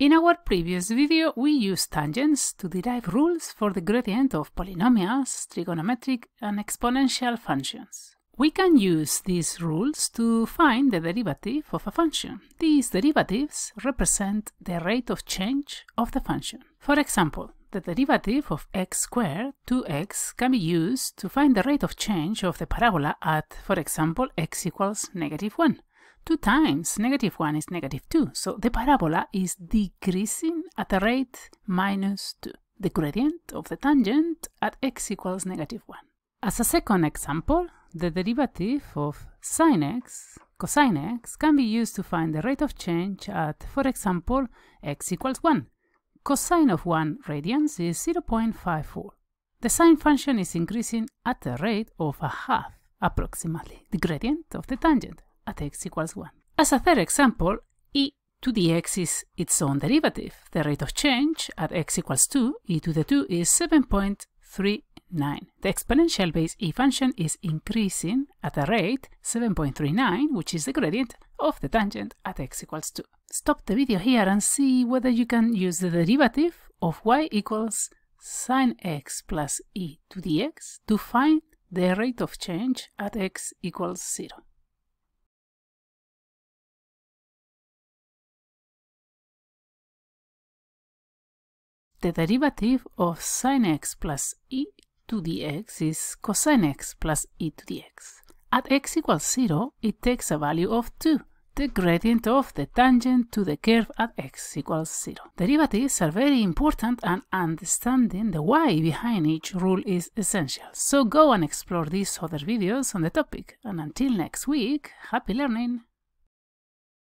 In our previous video, we used tangents to derive rules for the gradient of polynomials, trigonometric and exponential functions. We can use these rules to find the derivative of a function. These derivatives represent the rate of change of the function. For example, the derivative of x squared 2x can be used to find the rate of change of the parabola at, for example, x equals negative 1. 2 times negative 1 is negative 2, so the parabola is decreasing at a rate minus 2, the gradient of the tangent at x equals negative 1. As a second example, the derivative of sine x, cosine x, can be used to find the rate of change at, for example, x equals 1. Cosine of 1 radians is 0.54. The sine function is increasing at a rate of a half, approximately, the gradient of the tangent at x equals 1. As a third example, e to the x is its own derivative. The rate of change at x equals 2, e to the 2 is 7.39. The exponential base e function is increasing at a rate 7.39, which is the gradient of the tangent at x equals 2. Stop the video here and see whether you can use the derivative of y equals sine x plus e to the x to find the rate of change at x equals 0. The derivative of sine x plus e to the x is cosine x plus e to the x. At x equals 0, it takes a value of 2, the gradient of the tangent to the curve at x equals 0. Derivatives are very important and understanding the why behind each rule is essential. So go and explore these other videos on the topic. And until next week, happy learning!